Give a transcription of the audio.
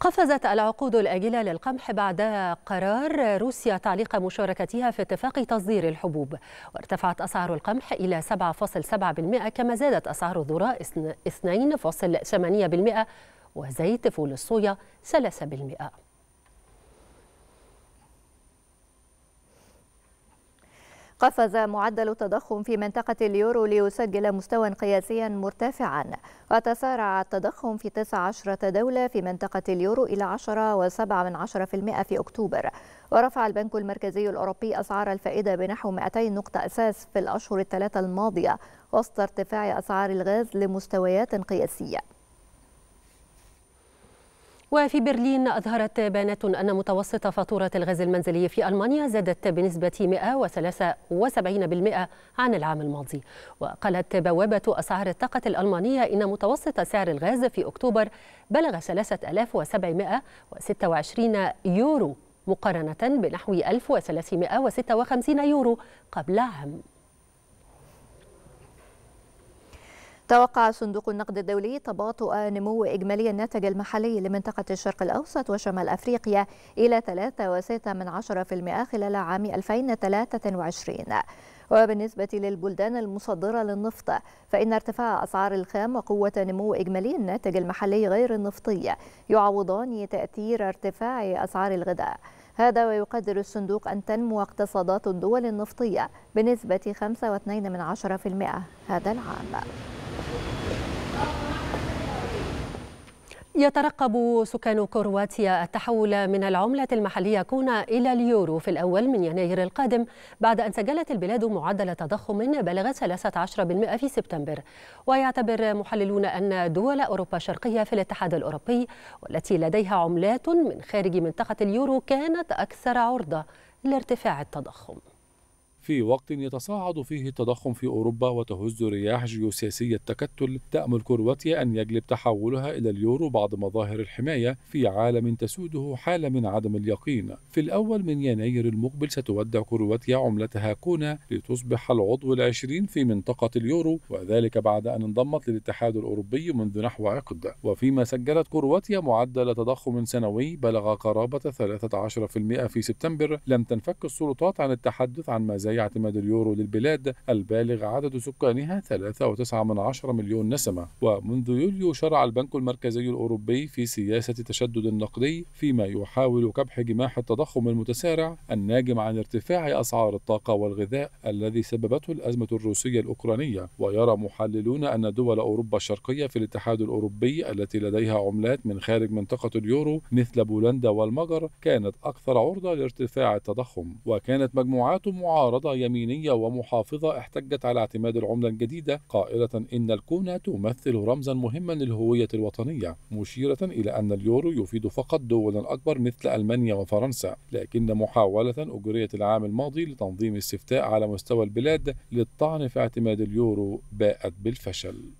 قفزت العقود الآجلة للقمح بعد قرار روسيا تعليق مشاركتها في اتفاق تصدير الحبوب وارتفعت أسعار القمح إلى 7.7% كما زادت أسعار الذرة 2.8% وزيت فول الصويا 3% قفز معدل التضخم في منطقة اليورو ليسجل مستوى قياسيا مرتفعا وتسارع التضخم في 19 دولة في منطقة اليورو إلى 10.7% في أكتوبر ورفع البنك المركزي الأوروبي أسعار الفائدة بنحو 200 نقطة أساس في الأشهر الثلاثة الماضية وسط ارتفاع أسعار الغاز لمستويات قياسية وفي برلين أظهرت بيانات أن متوسط فاتورة الغاز المنزلي في ألمانيا زادت بنسبة 173% عن العام الماضي وقالت بوابة أسعار الطاقة الألمانية إن متوسط سعر الغاز في أكتوبر بلغ 3726 يورو مقارنة بنحو 1356 يورو قبل عام توقع صندوق النقد الدولي تباطؤ نمو إجمالي الناتج المحلي لمنطقة الشرق الأوسط وشمال أفريقيا إلى 3.6% خلال عام 2023 وبالنسبة للبلدان المصدرة للنفط فإن ارتفاع أسعار الخام وقوة نمو إجمالي الناتج المحلي غير النفطي يعوضان تأثير ارتفاع أسعار الغذاء هذا ويقدر الصندوق أن تنمو اقتصادات الدول النفطية بنسبة 5.2% هذا العام يترقب سكان كرواتيا التحول من العملة المحلية كونا إلى اليورو في الأول من يناير القادم بعد أن سجلت البلاد معدل تضخم بلغ 13% في سبتمبر ويعتبر محللون أن دول أوروبا الشرقية في الاتحاد الأوروبي والتي لديها عملات من خارج منطقة اليورو كانت أكثر عرضة لارتفاع التضخم في وقت يتصاعد فيه التضخم في أوروبا وتهز رياح جيوسياسية التكتل تأمل كرواتيا أن يجلب تحولها إلى اليورو بعض مظاهر الحماية في عالم تسوده حالة من عدم اليقين في الأول من يناير المقبل ستودع كرواتيا عملتها كونا لتصبح العضو العشرين في منطقة اليورو وذلك بعد أن انضمت للاتحاد الأوروبي منذ نحو عقد وفيما سجلت كرواتيا معدل تضخم سنوي بلغ قرابة 13% في سبتمبر لم تنفك السلطات عن التحدث عن مزايا اعتماد اليورو للبلاد البالغ عدد سكانها 3.9 مليون نسمة ومنذ يوليو شرع البنك المركزي الأوروبي في سياسة تشدد نقدي فيما يحاول كبح جماح التضخم المتسارع الناجم عن ارتفاع أسعار الطاقة والغذاء الذي سببته الأزمة الروسية الأوكرانية ويرى محللون أن دول أوروبا الشرقية في الاتحاد الأوروبي التي لديها عملات من خارج منطقة اليورو مثل بولندا والمجر كانت أكثر عرضة لارتفاع التضخم وكانت مجموعات معارضة يمينية ومحافظة احتجت على اعتماد العملة الجديدة قائلة إن الكونة تمثل رمزا مهما للهوية الوطنية مشيرة إلى أن اليورو يفيد فقط دولا أكبر مثل ألمانيا وفرنسا لكن محاولة أجريت العام الماضي لتنظيم استفتاء على مستوى البلاد للطعن في اعتماد اليورو باءت بالفشل